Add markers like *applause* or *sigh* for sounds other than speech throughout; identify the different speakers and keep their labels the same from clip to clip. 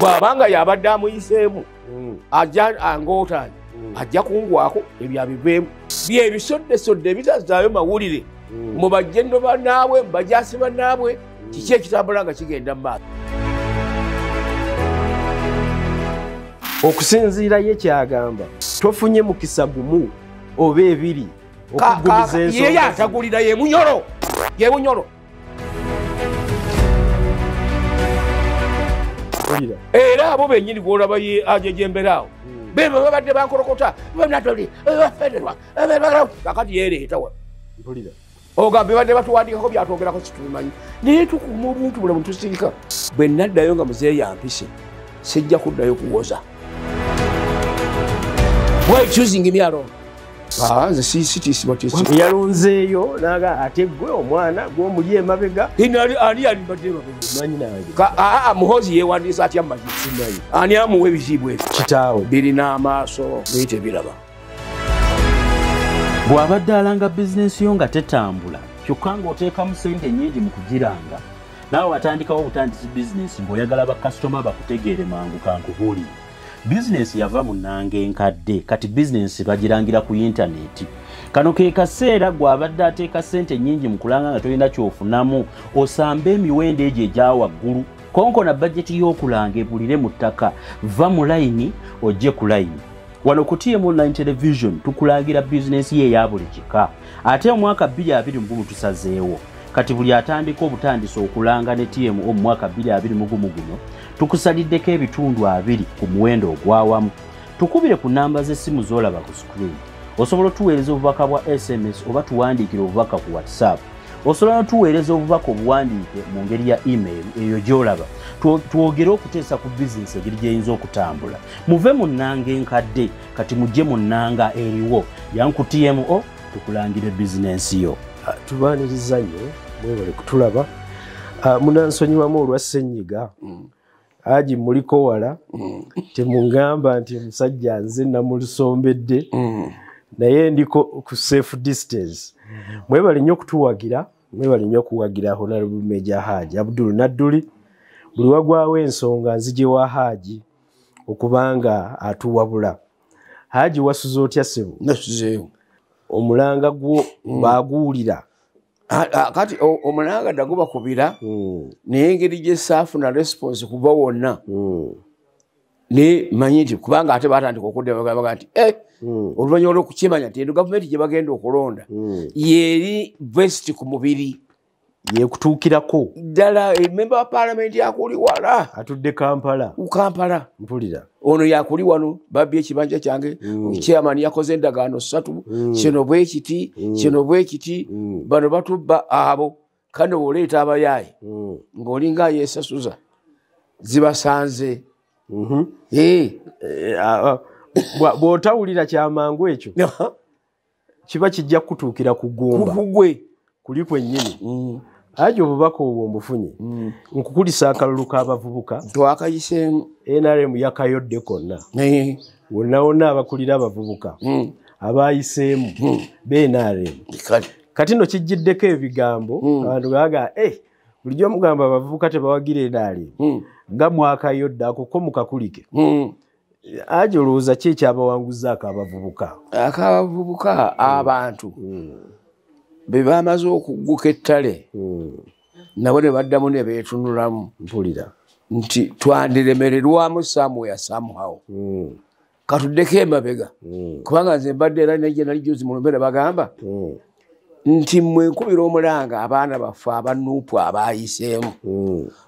Speaker 1: bwabanga yabadde amuyiseemu mm. ajja angootaani ah, mm. ajja kungwako ebyo abiveemu byebisoddesodde bitazaayo mawulire mm. mu bajjendo banaabwe mubajasi banaabwe kiki ekitambula nga kigenda mu maaso okusinziira ye kyagamba tofunye mukisa gumu oba ebiri okuguliza ensoyeyatagulira yemunyolo yemunyolo okuwulira era abo benyini gwolaba ye ajejembera ah, awo hmm. bebabadde bankolokota akati yeeretawa mpulira ogambe badde batuwandikako byatwogerako kitubimanyi naye tukuuma obuntu bulamu tusirika bwe naddayo nga muzeeyampise sijja kuddayo kuwoza wekyusing myalona nze ah, ctc yalonzeeyo naga ate gwe omwana gwomuli emabega ani alibaddemabegamanyi nangea muhozi yewandiisa atya mumagisimanyi ani amuwa ebizibu ebyo kitaawe birinaamaaso bite biraba
Speaker 2: bw'abadde alanga bizinensi yo nga tetambula kyokka ng'oteekamu sente nyingi mu kugiranga naawe watandikawo obutandisi bizinensi ng'oyagala bakasitoma bakutegeere mangu kankubuulire bizinesi yava munanga enkadde kati bizinesi bagirangira ku intaneti kano ke kaseera gweabadde ateeka sente nyingi mu kulanga nga tolina kyofunamu osambe emiwendo egyo egyawaggulu konkona bajeti y'okulanga ebulire mu ttaka va mu layini ojje ku layini wano ku tiem online television tukulangira bizinesi ye eya buli kika ate omwaka 2 2 mu bubu tusazeewo kati buli atandika obutandisa okulanga ne tmo mu mwaka 221 guno tukusaliddeko ebitundu 2 ku muwendo ogwawamu tukubire ku namba z'essimu z'olaba ku sikuriini osobola otuweereza obubaka bwa sms oba tuwandiikire obubaka ku whatsapp osobola notuweereza obubaka obuwandiike mu ngeri ya email eyo gy'olaba twogere okuteesa ku bizinesi egeri gy'eyinza okutambula muve mu nnanga enkadde kati mujje mu nnanga eriwo yankutmo tukulangira ebizinensi yo Ah, tulwaniriza nnyo mwebale kutulaba ah, munansonyiwamu olwa
Speaker 1: senyiga mm. aji muliko wala mm. temungamba nti musajja nze namulusombedde mm. naye ndiko ku safe distance mwebale nnyo okutuwagira mwebale nnyo okuwagira honorable meja haji abdul nadduli buli wagwawo ensonga nzije wa haji okubanga atuwabula haji wasuza otya sebu nasuzeyo omulanga gwo hmm. baguulira kati omulanga dagubakubira hmm. naye engeri gyesaafuna response kuva wonna hmm. nemanyi nti kubanga ate batandika okuddaga nti eh, oluvanyuma lwokukimanya ti eno gavumenti gyebagenda okulonda yeri vesiti ku mubiri yekutuukirako ddala emmemba eh, wa paalamenti yakuli wala atudde kampala kampala
Speaker 3: mpulira ono
Speaker 1: yakuli wano babbi ekibanja kyange hmm. chairman yakoze endagaano ssatu hmm. kino bwekiti hmm. kino bwekiti bano batubba abo kani woleeta abayaayi ng'olinga yesasuza zibasanze mm-hmm. eh. Eh, bw'otawulira kyamangu ekyo *laughs* kiba kijja kutuukira ku gumbakugwe kuli kwennyini aje obubaka obwo mbufunye mm. nkukulisa akalulu k'abavubuka twakayisemu nrm yakayodde konna wonawona abakulira abavubuka mm. abayiseemu mm. benrm kati no kijjiddeko ebigambo abantu baga eh, bulijjo mugamba abavubuka tebawagira nrm nga mwakayodde akoko mukakulike aje olowooza kyekyabawanguzaako abavubuka akabavubuka abantu be bamaze okugguka ettale hmm. nabo ne baddamu ne beetunulamu mpulira nti twandiremererwamu samuya samuhawo hmm. katuddeko emabega hmm. kubanga nze mbadde era naye nalijuzi mulumbere bagamba nti mwenkubira omulanga abaana baffe abanuupu abayiseemu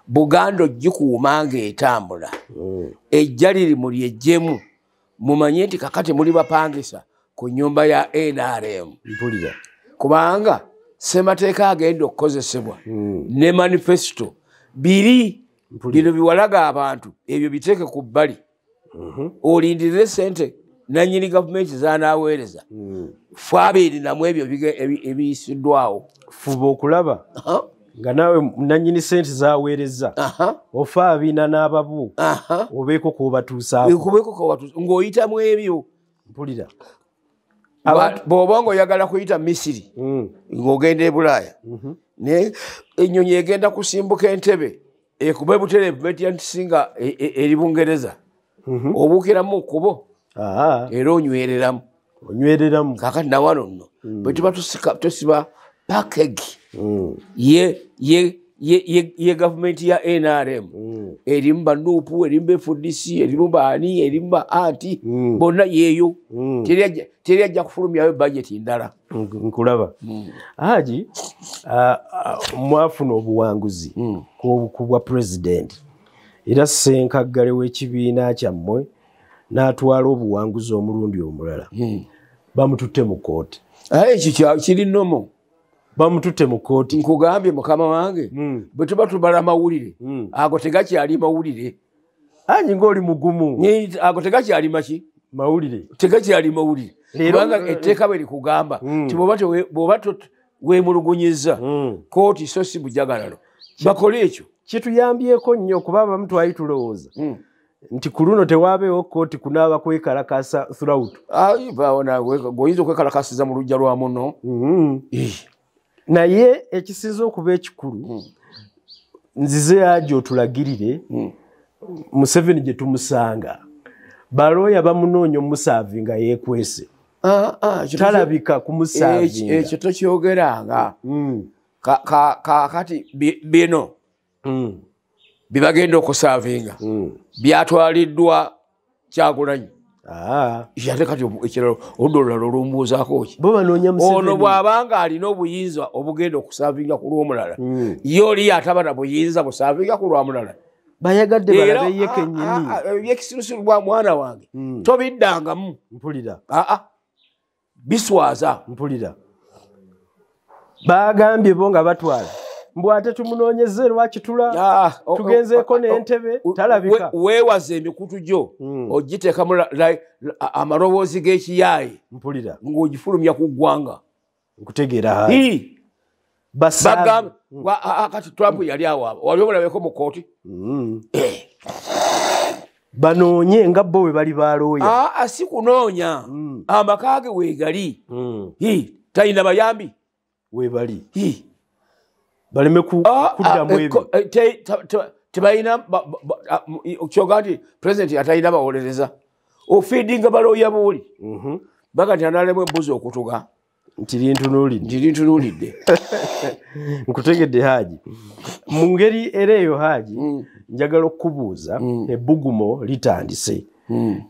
Speaker 1: buganda ogikuumanga etambula ejja liri muli ejjemu mumanye nti kakati muli bapangisa ku nyumba ya nrm mpulira kubanga semateeka agenda okukozesebwa mm. ne manifesito biri bino biwalaga abantu ebyo biteeke ku bbali mm-hmm. olindirire sente nanyini gavumenti zanaweereza mm. fabiri namu ebyo ebiyisiddwawo fuba okulaba nga naawe nanyini sente zaweereza ofa abiina n'ababu obeeko kobatuusaakubeeko kobatuusa ng'oyitamu ebyo mpulira bwoba nga oyagala kuyita misiri mm. ngaogenda ebulaaya mm-hmm. naye enyonyi egenda kusimbuka entebe ekuba ebutereevu metya ntisinga e, e, eri bungereza mm-hmm. obuukiramu kubo era onywereramu onywereramu kakati nawano nno mm. bwe tuba tosiba pakegi mm. ye ye gavumenti ya nrm mm. erimu banupu erimu bfdc erimu baani erimu ba anti mm. bonna yeeyo mm. teri ajja kufulumyayo ebbajeti ndala nkulaba haji mwafuna obuwanguzi ku bwa purezidenti era senkaggale w'ekibiina kyammwe n'atwala obuwanguzi omulundi omulala bamututte mu kooti ekyo kirinomo bamutute mu kkooti nkugambye mukama wange hmm. bwe tuba tubala mawulire hmm. ago tegakyali mawulire anyi ngaoli mugumu ago tegakyali maki mawulire tegakyali mawulire kubanga etteeka bwe likugamba nti hmm. bwoba weemulugunyiza kkooti so si bujagalalo bakole ekyo kituyambyeko nnyo kuba abamu twali tulowooza nti ku luno tewaabeewo kkooti kunaaba kwekalakasa throut aibaawo nawe gwoyinza okwekalakasiza mu lujja lwa muno naye ekisinza okuba ekikulu hmm. nzize yagi otulagirire hmm. museveni gye tumusanga balooya bamunoonya omusaavi nga yeekwese ah, ah, talabika kumusaekyo tokyogeranga hmm. kakati bino bye bagenda okusaavinga byatwaliddwa kyagulanyi Ah. yate kati ekirala oludda olulala olumbuuzaako ki ono bw'abanga alina obuyinza obugenda okusavinga ku lwomulala hmm. ye oli yatama na buyinza busavinga ku lwamulala bayagadde balabeyekenyinibyekisirusiru ah, ah, bwa mwana wange hmm. tobiddangamu mpulira aa biswaza mpulira bagambye bo nga batwala mbu ate tumunoonyeze lwaki tula tugenzeeko n'entebe talabika weewaza emikutu gyo hmm. ogiteekamu amaloboozi g'ekiyaayi mpulira ng'ogifulumya ku ggwanga nkutegeera basaakati hmm. trump hmm. yali awaaba wali omulabeko mu kooti eh. banoonye nga bo we bali balooya asi kunoonya amaka ge weegali talina bayambi webali baleme ah, kuddamuebitebalina ah, eh, eh, ah, kyoga mhm. nti purezidenti atalina bawolereza ofiidinga balooya buuli baga ti analemu embuzi okutuga ntilintunulidde *laughs* nkutegedde haaji mu ngeri era eyo haaji mm. njagala okukubuuza mm. ebbugumo litandise mm.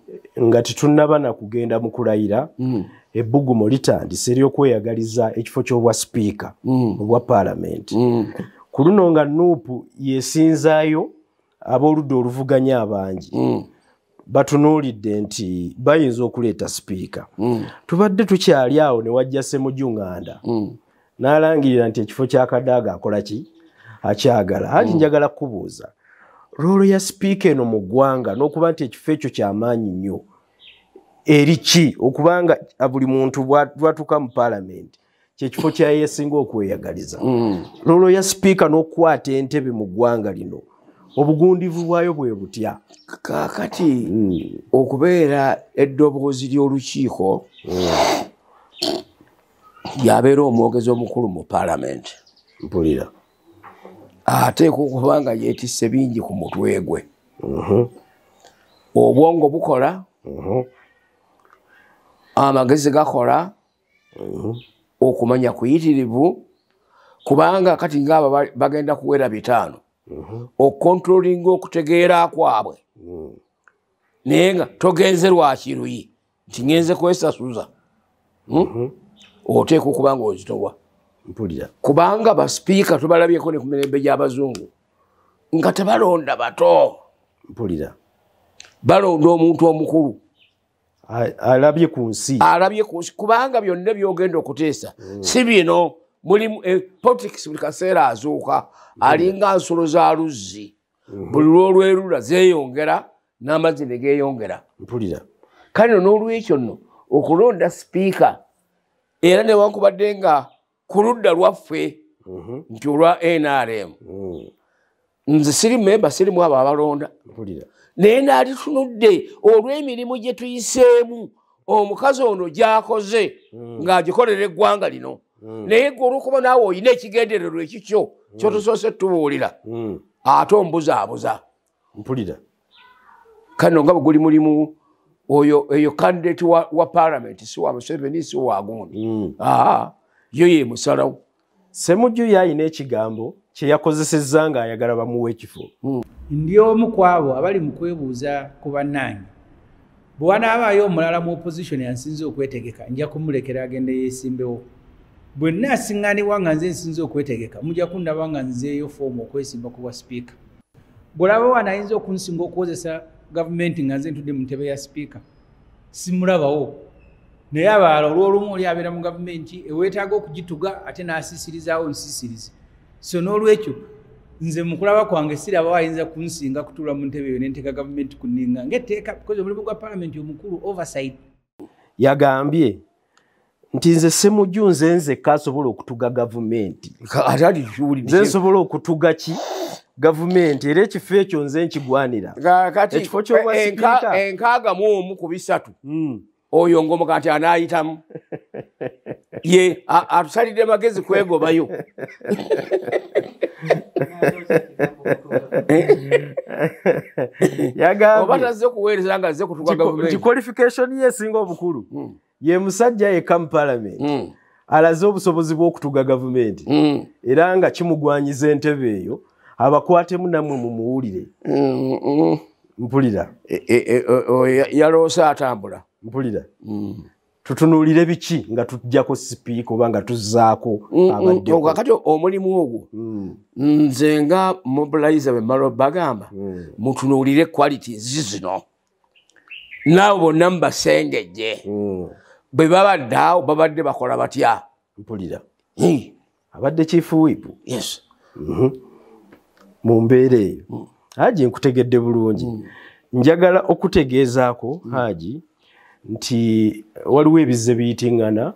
Speaker 1: nga titunnaba nakugenda mu kulayira ebbugumo litandise eryokweyagaliza ekifo kyobwa sipiika mm. obwa paalamenti mm. ku luno nga nuupu yesinzaayo ab'oludda oluvuganya abangi mm. batunuulidde nti bayinza okuleeta sipiika tubadde tukyali awo ne wajja semujuŋanda n'alangirira nti ekifo kyakadaaga akola ki akyagala ati njagala kukubuuza roolo ya sipiika eno mu ggwanga n'okuba nti ekifo ekyo kyamaanyi nnyo eriki okubanga ah, buli muntu bwatuuka mu paalamenti kyekifo kyayeesinga okweyagaliza mm. lolo ya sipiika n'okukwata entebe mu ggwanga lino obugundivu bwayo bwe butya kakati mm. okubeera eddoboozi ly'olukiiko yabeera omwogezi omukulu mu paalamenti mpulira ateeka okuba nga yeetisse bingi ku mutwe gwe mm-hmm. obwongo bukola mm-hmm. amagezi gakola mhm. okumanya kuyitirivu kubanga kati ngaaba bagenda kuwera bitaano mhm. okontrolinga okutegeera kwabwe mhm. naye nga togenze lwakiruyi nti ngenze kwesasuza hmm? oteeka okuba nga ozitowa kubanga basipiika tubalabyeko ne ku mirembe gy'abazungu nga tebalonda bato mpulira balonda omuntu omukulu alabye ku nsi alabye ku nsi kubanga byonna byogenda okuteesa mm. si bino mulimu eh, politics buli kaseera azuuka mm. alinga nsolo za luzzi mm-hmm. buli lwolwerula zeeyongera n'amazzi ne geeyongera mpulira kale no n'olwekyo nno okulonda sipiika era newankubadde nga ku ludda lwaffe mm-hmm. nti olwa nrm mm. nze siri memba sirimu abo abalonda mpulira mm -hmm. naye nalitunudde olw'emirimu gye tuyiseemu omukazi ono gyakoze hmm. ng'agikolera eggwanga lino hmm. naye gwe olwokuba naawe olina ekigendererwa ekikyo hmm. kyotusoose tubuulira ate ombuzaabuza mpulira kano nga bwe guli mulimu oyo eyo kandidati wa paalamenti si wa museveni si wagundi aa yo ye musalawo semujuyo ayina ekigambo kye yakozesezza ng'ayagala bamuwa ekifo ndi omu ku abo abali mu kwebuuza ku bannange bwe wanaabaayo omulala mu opozition ansinza okwetegeka nja kumulekera agende yeesimbewo bwe nnaasiŋŋaaniwa nga nze nsinza okwetegeka mujja kundaba nga nzeeyo foomu okwesimba ku bwa sipiika bwolaba wano ayinza okunsinga okukozesa gavumenti nga nze ntudde mu ntebe ya sipiika simulabawo naye abaala olwolumu oli abeera mu gavumenti eweetaaga okugituga ate n'asiisirizaawo nsiisirize so n'olwekyo nze mukulaba kwange siraba wayinza kunsinga kutula muntebe yo nenteeka gavumenti kuninga ngeteeka bkozi omulimu gwa palamenti omukulu oversight yagambye nti nze semuju nze nzeka asobola okutuga gavumenti nzensobola okutuga ki gavumenti era ekifo ekyo nze nkigwaniraekifo kyenkaaga mu omu ku bisatu hmm. oyo ngomuka nti anaayitamu *laughs* ye atusalidde magezi kwegobayo *laughs* *laughs* yagambyekikwalification ye esinga obukulu hmm. ye musajja yeka mu palamenti hmm. alaze obusobozi bw'okutuga gavumenti hmm. era nga kimugwanyiza entebe eyo abakwatemu nammwe mumuwulire
Speaker 3: mpulira e,
Speaker 1: e, e, yaloose atambula
Speaker 3: mpulira tutunulire biki nga tujjako sipiika oba nga tuzaako
Speaker 1: mm, mm, abakati mm, omulimu ogwo nze nga mobilize bemala bagamba mutunulire quality nzi zino naawe bonna mubasengejje bwe babadde awo babadde bakola batya
Speaker 3: mpulira abadde chiefu wipu mm-hmm. mumbeera eyo haji nkutegedde bulungi
Speaker 1: njagala okutegeezaako haji mm. nti waliwo ebizze biyitingana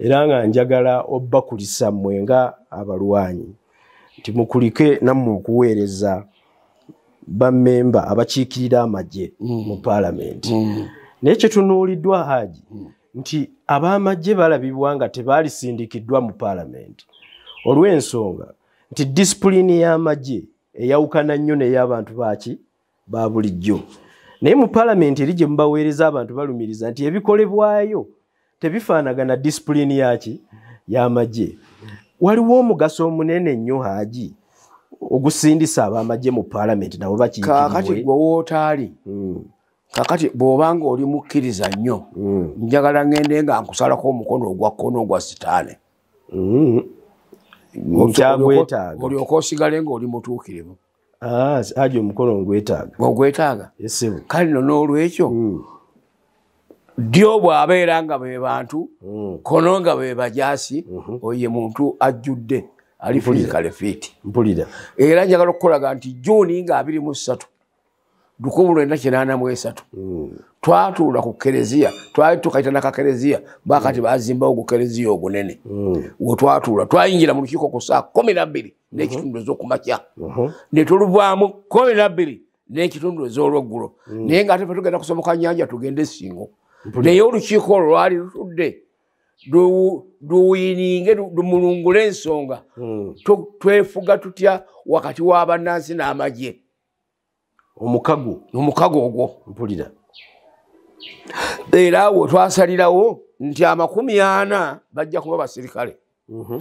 Speaker 1: era nga njagala obbakulisa mwenga abalwanyi nti mukulike nammwe okuweereza
Speaker 3: bammemba abakiikirira amagye mm. mu paalamenti mm.
Speaker 1: naye kyetunuuliddwa haaji mm. nti abaamagye balabibwa nga tebaalisindikiddwa mu paalamenti olw'ensonga nti disipuliini y'amagye eyawukana nnyo n'ey'abantu baaki ba bulijjo naye mu palamenti eri gye mubaweereza abantu balumiriza nti ebikolebwayo tebifaanagana disipuliini yaki y'amagye waliwo omugaso omunene nnyo haaji ogusindisa abamagye mu palamenti nabo bakikakati gwewootaali hmm. kakati bw'obanga oli mukkiriza nnyo hmm. njagala ŋŋende nga nkusalako omukono ogwa kkono ogwa sitaane hmm. olyoka osigale ngaoli mutuukirivu aji ah, omukono ogwetaaga ogwetaaga kale no n'olwekyo hmm. ddyo bwabeera nga be bantu hmm. kono nga be bajaasi mhm. oye muntu ajjudde ali
Speaker 3: fisikalefiiti mpulira
Speaker 1: era njagala okukulaga nti juuni nga abiri mu ssatu lukumu lwenda kinaana mu esatu hmm. twatuula ku kerezia twali tukaita nakakerezia bakati hmm. bazimbawo gukerezia ogunene hmm. wetwatuula twayingira mu lukiiko ku saa kumi nabbiri hmm. n'ekitundu ezokumakya netuluvaamu kumi nabbiri n'ekitundu ezolweggulo naye nga ate fetugenda kusomoka nyanja tugende esingo naye olukiiko olwo lwali lutudde duwiininge dumulungule ensonga twefuga tutya wakati w'abannansi n'amagye omukago omukago ogwo mpulira era awo twasalirawo nti amakumi ana bajja kuba baserikale mhm.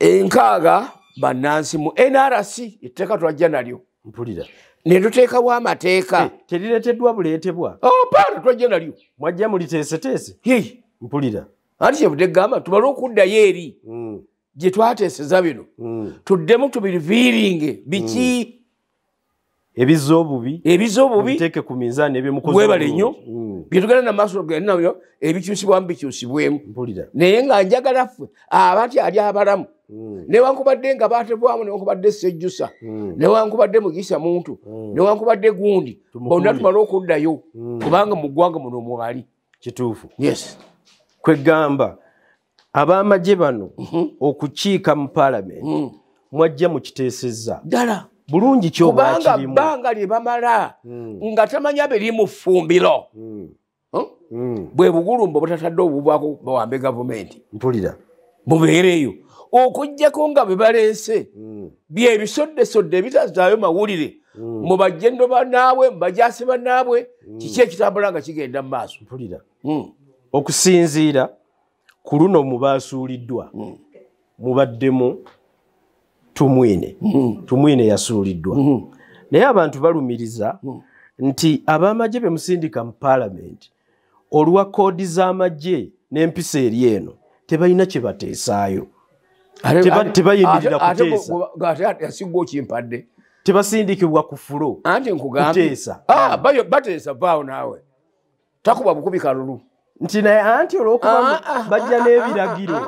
Speaker 1: enkaaga bannansi mu nrc etteeka twajja nalyo mpulira netuteekawo amateeka eh, terireteddwa buleetebwa oh, pana twajja nalyo mwajja muliteeseteese mpulira anti kyevudde egamba tumale okuddayo eri mm. gye twateeseza bino mm. tuddemu tubiriviiringe biki mm. ebizza obubi ebizza obubiteeke ku minzaani ebimukwebale nnyo mm. byetugenda namaaso gende nabyo ebikyusibwamu bikyusibwemu naye nga njagalaffe abati ali abalamu mm. newankubadde nga batebwamu newankubadde sejjusa mm. newankubadde mugisa muntu newankubadde gundi bonna tumale okuddayo kubanga muggwanga muno omwali kituufu yes kwegamba abamajye bano mhm. okukiika mu palamenti mhm. mwajja mukiteesezza ddala bulungi kyobanga bbanga lye bamala hmm. nga tamanya beri mu ffumbiro
Speaker 3: hmm. hmm?
Speaker 1: bwe bugulumba butatadde obubwako bawambe gavumenti
Speaker 3: mpulira bubeereeyo
Speaker 1: okujjako nga bwe baleese byebisoddesodde ebitazaayo mawulire mubajjendo banaabwe mubajasi banaabwe kiki ekitambula nga kigenda mu maaso mpulira okusinziira ku luno mubasuuliddwa mubaddemu tumwine mm -hmm. tumwine yasuliddwa mm -hmm. naye abantu balumiriza mm -hmm. nti abamaje bemusindika mu parliament olwa kodi za maje nempisa eriyeno tebayina kye bateesayo
Speaker 4: tebayinirira
Speaker 1: kuteesaatyasigwokimpadde tebasindikibwa ku fulo anti nkugambe ah, bateesa baawo naawe takuba bukubika lulu nti naye anti olwokuba ah, ah, ah, bajja n'ebiragiro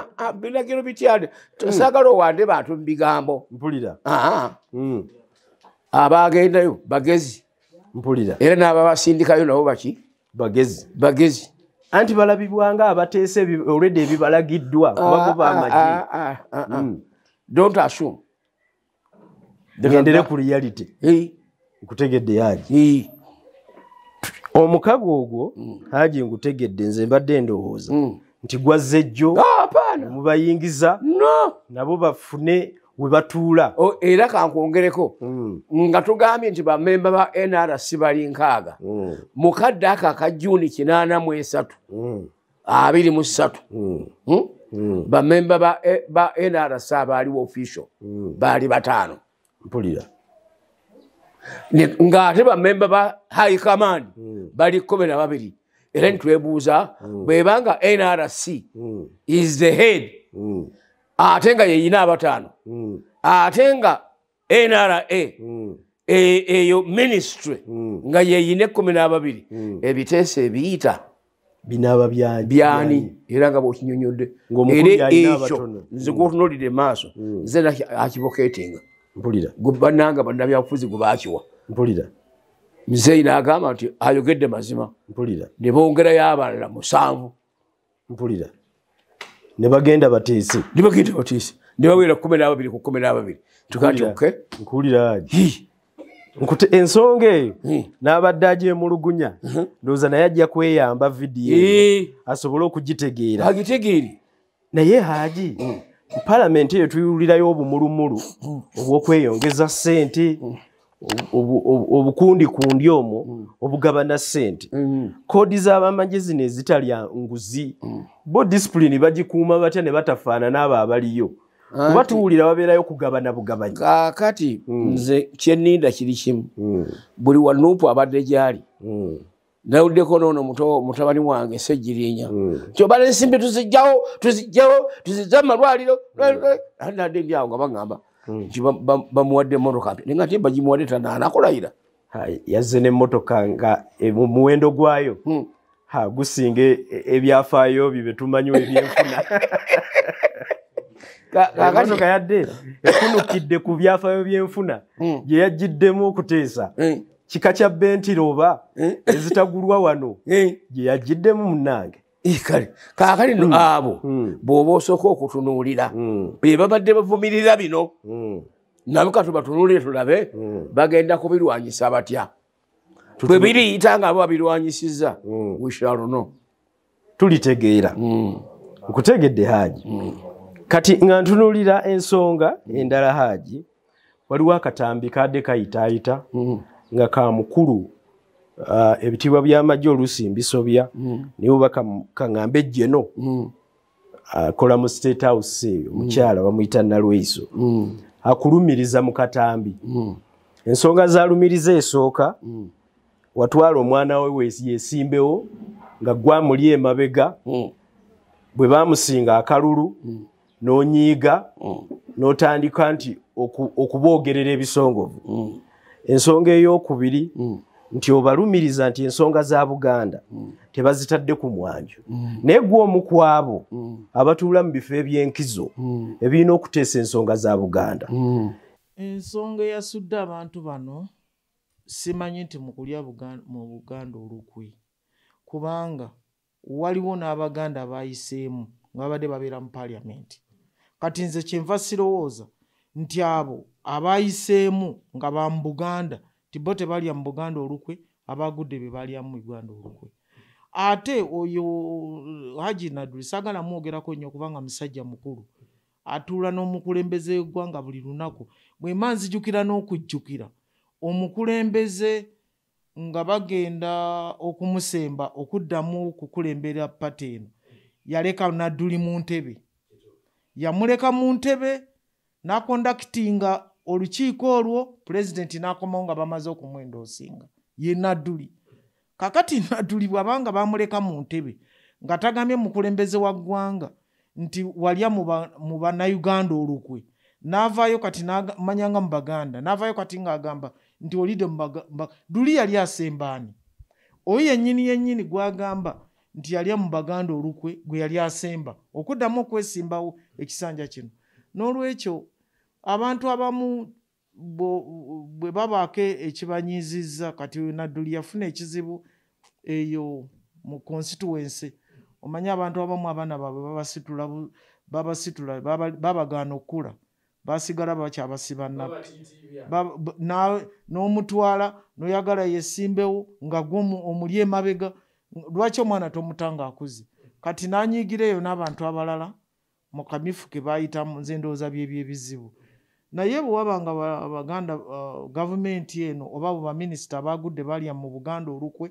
Speaker 1: biragiro bityani tosagala owande bantu mubigambo mpulira hmm. abagendayo bagezi mpulira era n'ababasindikayo nabo baki bagezi bagezi anti balabibwanga abateesa olwedde ebibalagiddwa bago bamagi hmm. dont assume gendere ku reality nkutegedde yaagi omukago ogwo mm. haji ngutegedde nze mbadde ndowooza mm. nti gwazze jjo ah, mubayingiza nabo bafune we batuula oh, era kankwongereko mm. nga tugambye nti bamemba ba nrc bali nkaaga mukadde aka ka juuni kinaana mu esatu abiri mu ssatu hmm? bamemba ba eh, nrc abaali woofiisho baali bataano mpulira ngaate bamemba ba high command mm. bali kkumi na babiri era mm. nitwebuuza mm. bwebanga nrc mm. is the head mm. ate nga yeyina abataano mm. ate nga nra
Speaker 3: mm. E,
Speaker 1: eyo e, ministry mm. nga yeyina ekkumi n'ababiri mm. ebiteeso ebiyita binaaba byani era nga bwekinyonyodde era ekyo nze gwotunulidde maaso hmm. nze akivokatinga mm. mpulira gubananga bannabyabufuzi gubakiwa mpulira muzeyi nagamba nti ayogedde mazima mpulira nebongerayo abalala musanvu
Speaker 3: mpulira nebagenda batiisi nebagenda batiisi
Speaker 1: nebawera kkumi nababiri ku kkumi nababiri tukatiuke nkuwulira nkute ensonga eyo n'abadde ajemulugunya uh-huh. ndowooza naye ajja kweyamba vidiyo asobole okugitegeera agitegeere naye haaji mm. palamenti eyo tuyuulirayo obumulumulu obw'okweyongeza ssente obukundi kundi omwo obugabana ssente mm-hmm. koodi z'abamanje zino ezitalya nguzi bo disipulini bagikuuma batya ne batafaanana abo abaliyo kuba tuwulira wabeerayo kugabana bugabanyi kaakati mm. nze kyenninda kiri kimu mm. buli wanuupu abadde gyali mm. nawuddeko nono mutabani wange sejirinya hmm. kyobala ensimbi tuzijjawo tuzijjawo tuzijja mumalwaliro hmm. nadde ndyawo nga bagamba hmm. nti bamuwadde emotoka mpya naye ngate bagimuwadde tananakulayira yazze nemotoka nga e, mumuwendo gwayo gusinga e, ebyafaayo byebetumanyi ebyenfuna motoka yadde efunukidde ku byafaayo byenfuna gye yajjiddemu okuteesa kika kya bentiro oba eh? ezitagulwa wano eh? gye yagiddemu munnange eh, kaakali no hmm. abo hmm. bw'oba osooka okutunuulira hmm. be babadde bavumirira bino nabo katubatunuulire tulabe bagenda kubirwanyisa batya bwe biriyita nga abo babirwanyisizza wishalono tulitegeera nkutegedde haaji kati nga ntunuulira ensonga endala haaji waliwo akatambi kadde kayitaayita nga ka mukulu uh, ebitiibwa byamajje oluusi mbisobya mm. naye oba kaŋambe ejjeno akola mm. uh, mu state house eyo mukyala mm. bamuyita nalweiso mm. akulumiriza mu katambi mm. ensonga zalumiriza
Speaker 3: esooka mm.
Speaker 1: watwala omwana we yesimbewo nga gwamuli emabega mm. bwe bamusinga akalulu mm. nonyiiga mm. notandika nti okuboogerera ebisongovu mm. ensonga eyokubiri mm. nti obalumiriza nti ensonga za buganda mm. tebazitadde ku mwanjo mm. naye gwe omu ku abo abatuula mu bifo ebyenkizo ebirina okuteesa ensonga za buganda
Speaker 4: ensonga eyasudde abantu bano simanyi nti mukulya mu buganda olukwi kubanga waliwo n'abaganda abayiseemu nga babadde babeera mu paliamenti kati nze kyenva sirowooza nti abo abaayiseemu nga ba mu buganda ti bo tebalya mu buganda olukwe abaagudde be balyamu uganda olukwe ate oyo haji naduli saagala mwogerako nnyo kubanga musajja mukulu atuula n'omukulembeze eggwanga buli lunaku bwe manzijukira n'okujjukira omukulembeze nga bagenda okumusemba okuddamu okukulembera pati eno yaleka nadduli mu ntebe yamuleka mu ntebe nakondakitinga olukiiko olwo pulezidenti n'akomawo nga bamaze okumwendoosinga ye nadduli kakati nadduli bwabanga bamuleka mu ntebe nga tagambye mukulembeze wa ggwanga nti walya mu bannayuganda olukwe n'avaayo kati manyanga mu baganda n'avaayo kati ng'agamba nti olidde duli yali asembaani oyo yennyini yennyini gwagamba nti yalya mu baganda olukwe gwe yali asemba okuddamu okwesimbawo ekisanja kino n'olwekyo abantu abamu bwe babaako ekibanyiiziza kati naduli yafuna ekizibu eyo mu constituency omanyi abantu abamu abaana baabwe babasitula babagaana okukula basigala bakyabasiba nappi n'omutwala noyagala yesimbewo nga gwe omuli emabega lwaki omwana tomutangaakuze kati nanyiigira eyo n'abantu abalala mukamifu ke bayitamu nze ndowooza byebyebizibu mm. naye bwe waba nga baganda uh, gavumenti eno oba bo baminisita abagudde balya mu buganda olukwe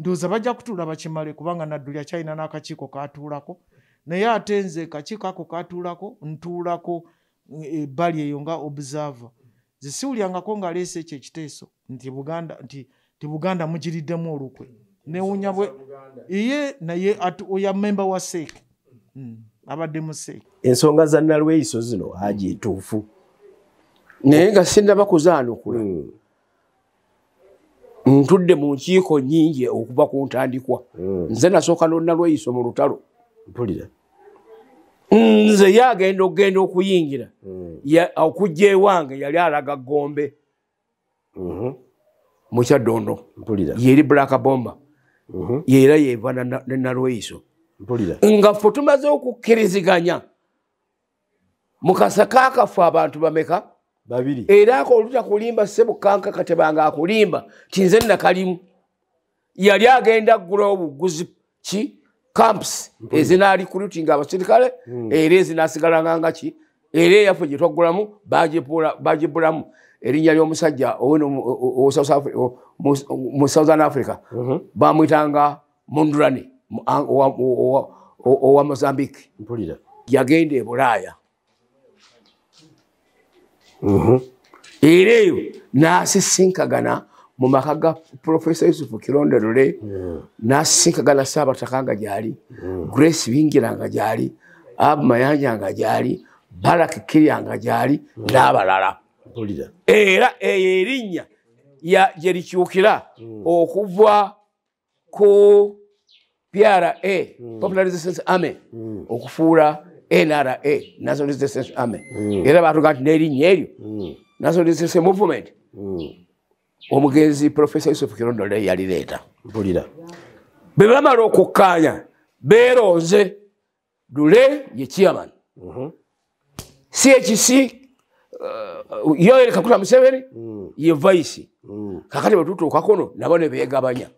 Speaker 4: ndowooza bajja kutuula bakimale kubanga naddulya kyalina n'akakiiko katuulako naye ate nze kakiiko ako katuulako ntuulako ebali eh, eyo nga observe ze siwulyangako ngaaleesa ekyo ekiteeso nti buganda mugiriddemu olukwe newunya bwe iye naye oya memba wa seeke hmm, abadde mu seeke
Speaker 1: ensonga za nalweyiso zino aji ntuufu naye nga sindaba kuzaanukula hmm. ntudde mu nkiiko nyingi okuva ku ntandikwa hmm. nze nasooka lonna lweyiso mu lutalo nze yagenda okugenda okuyingira hmm. okujja ewange yali alaga gombe mhm. mukyadondo yeri blaka bomba mhm. yeera yeva nenalweiso nga ffe tumaze okukkiriziganya mukasaka akaffe abantu bameka babiri era akoluta kulimba sebo kanka katebanga akulimba kinze nakalimu yali agenda gula obuguzi ki camps ezinarecruitinga abaserikale hmm. era ezinasigalangangaki era eyafe gyetwagulamu bagibulamu erinnya lyomusajja mu southern africa uh-huh. bamwitanga mundurane owa mozambique yagenda e bulaaya Mhm. era eyo nasisinkagana mu maka ga profesa yusuf kirondolole nasisinkagana sabataka nga gyali mm. grace bingira nga gyali abu mayanja nga gyali barak kirya nga gyali mm. n'abalala era eyo erinnya gyerikyukira mm. okuva ku pra popularization amy okufuura NRA, National Resistance Army. Mm. Era batugati nerinya eryo. Mm. National Resistance Movement. Mm. Omugenzi Professor Yusuf Kirondo yali leta. Bulira. Bebamara okukkaanya, beeronze Dule ye chairman. CHC, mm-hmm. uh, Yoweri Kaguta Museveni, ye vice. Kakati batutu kakono, nabone beegabanya.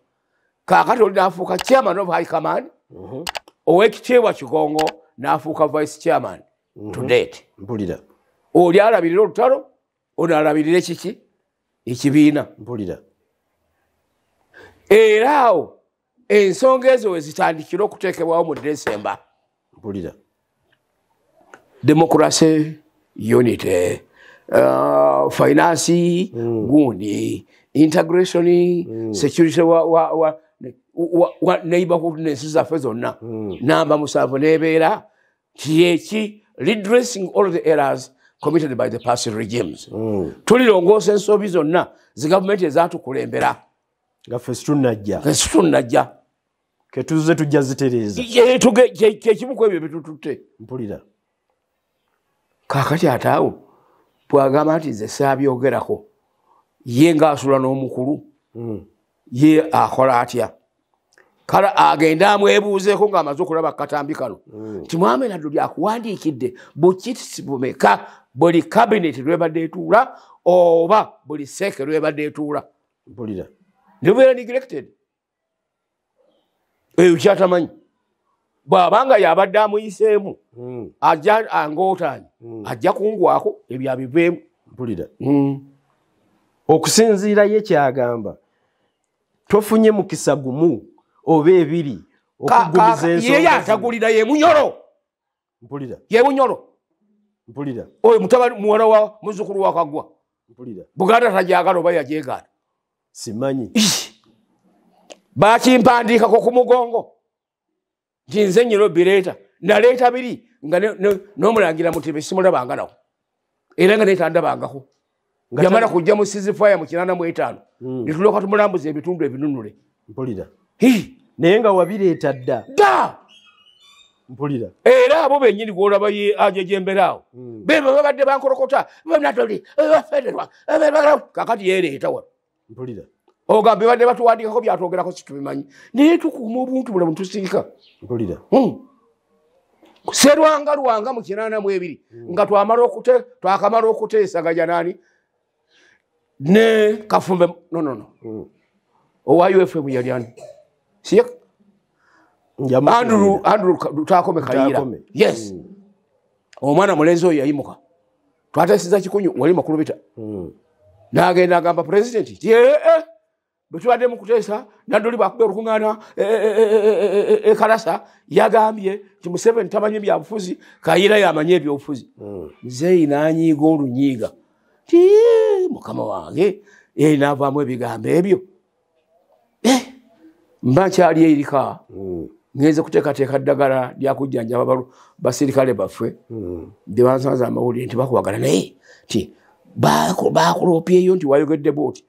Speaker 1: Kakati olina afuka chairman of high command, mm-hmm. owe kichewa chikongo, n'afuuka vice chairman
Speaker 3: todate mhm. mpulira
Speaker 1: oli alabirira olutalo ono alabirira ekiki ekibiina mpulira era awo ensonga ezo wezitandikire okuteekebwawo mu desemba mpulira democracy unit uh, finance mm. gundi integration mm. security neighborhoodness zaffe zonna hmm. namba musanvu nebeera kiyeki redressing all the errors committed by the past regimes hmm. tulirongoosa ensobi zonna zigavumenti ezatukulembera ngafesitunajja ketuze tujja zitereezakyekimukuebyo byetututte mpulira kakati ate awo bwagamba nti nze saabyogerako ye ngaasula n'omukulu hmm. ye akola atya kale agende amwebuuzeeko ng'amaze okulaba katambi kano hmm. nti mwami naddo lyakuwandiikidde bukitisi bumeka buli kabineti lwebadde etuula oba buli seeke lwebadde etuula nibubeera negrected eyo kyatamanyi bwabanga yabadde amuyiseemu aja hmm. angaotaanyi ajja ah, hmm. kungwako ebyabiveemu mpulira okusinziirayo ekyagamba tofunye mukisa gumu oba ebiri okuguyeyatagulira yemunyolo yebunyolo mpulira oyo mutabani muwala wa muzukulu wakagwa buganda tajagala oba yajegaana simanyi bakimpandikako ku mugongo nti nze nyino bireeta naleeta biri nga nomulangira mutebe simulabanganako era nga netandabangako yamala kujja mu sizifaya mu kinana mwetaano hmm. netuloka tumulambuza ebitundu ebinunule mpulira naye nga wabireeta dda da mpulira era abo benyini gwolaba ajejembera ah, awo hmm. beba babadde bankolokota kakati yereeta wa mpulira ogambe badde batuwandikako byatwogerako situbimanyi naye tukuuma obuntu bulamu tusiika mpulira hmm. serwanga lwanga mu kinaana mu ebiri hmm. nga twamala twakamala okuteesaganya naani ne kafumbe nonono owa ufm yali ani siyeka andrew takome kayira yes mm. omwana oh, mulenzi oyo yayimuka twatesiza kikunyu wali makulu bita mm. nagenda agamba president tiee bwetubaddemu kutesa nadoli bwakuba olukuŋgaana ekalasa e, e, e, yagambye nti museveni tamanyi ebyabufuzi kayira yamanyi ebyobufuzi mm. zeyi nanyiiga olunyiiga ti mukama wange enavaamu ebigambo ebyo mba nkyali erika hmm. ngenze kuteekateeka ddagala lyakujjanjaba baserikale baffe hmm. ndibansanza amawulire nti bakuwagala naye ti bakuloopyeyo nti wayogedde bwe oti